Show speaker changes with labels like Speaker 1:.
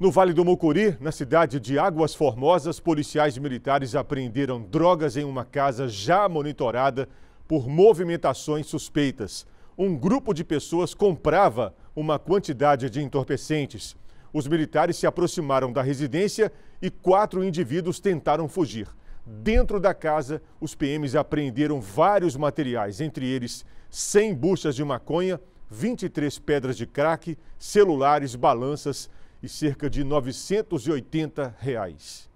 Speaker 1: No Vale do Mucuri, na cidade de Águas Formosas, policiais militares apreenderam drogas em uma casa já monitorada por movimentações suspeitas. Um grupo de pessoas comprava uma quantidade de entorpecentes. Os militares se aproximaram da residência e quatro indivíduos tentaram fugir. Dentro da casa, os PMs apreenderam vários materiais, entre eles 100 buchas de maconha, 23 pedras de crack, celulares, balanças, e cerca de R$ 980. Reais.